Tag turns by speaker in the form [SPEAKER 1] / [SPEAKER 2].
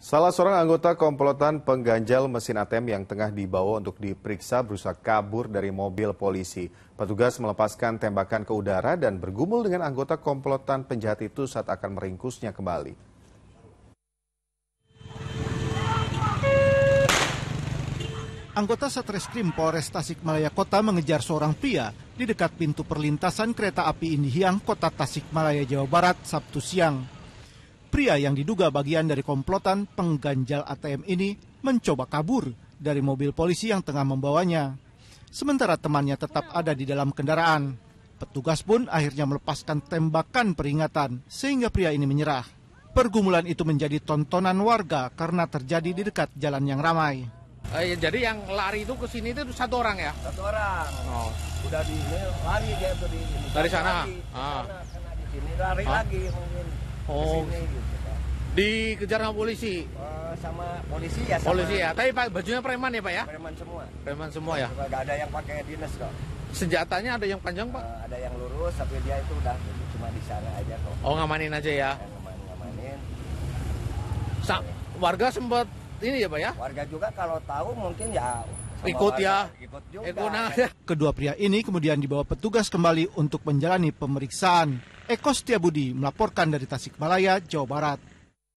[SPEAKER 1] Salah seorang anggota komplotan pengganjal mesin ATM yang tengah dibawa untuk diperiksa berusaha kabur dari mobil polisi. Petugas melepaskan tembakan ke udara dan bergumul dengan anggota komplotan penjahat itu saat akan meringkusnya kembali.
[SPEAKER 2] Anggota Satreskrim Polres Tasikmalaya Kota mengejar seorang pria di dekat pintu perlintasan kereta api Indihiang Kota Tasikmalaya, Jawa Barat, Sabtu siang. Pria yang diduga bagian dari komplotan pengganjal ATM ini mencoba kabur dari mobil polisi yang tengah membawanya. Sementara temannya tetap ada di dalam kendaraan. Petugas pun akhirnya melepaskan tembakan peringatan sehingga pria ini menyerah. Pergumulan itu menjadi tontonan warga karena terjadi di dekat jalan yang ramai.
[SPEAKER 3] Eh, ya, jadi yang lari itu ke sini itu satu orang ya? Satu orang. Oh. Udah di lari dia tuh di, dari sana. Lari, Ah. Sana, sana di sini lari ah. lagi mungkin. Oh. Gitu, Dikejar sama polisi. Uh, sama polisi ya. Sama polisi ya. Tapi Pak bajunya preman ya Pak ya? Preman semua. Preman semua ya. Gak ada yang pakai dinas kok. Senjatanya ada yang panjang Pak? Uh, ada yang lurus, tapi dia itu udah cuma di sana aja kok. Oh ngamanin aja ya. Iya, ngamanin, ngamanin. Sa warga sempat ini ya Pak ya? Warga juga kalau tahu mungkin ya ikut ya. Ikut juga. Ikut nah. Iya.
[SPEAKER 2] Kedua pria ini kemudian dibawa petugas kembali untuk menjalani pemeriksaan. Eko Setiabudi melaporkan dari Tasikmalaya, Jawa Barat.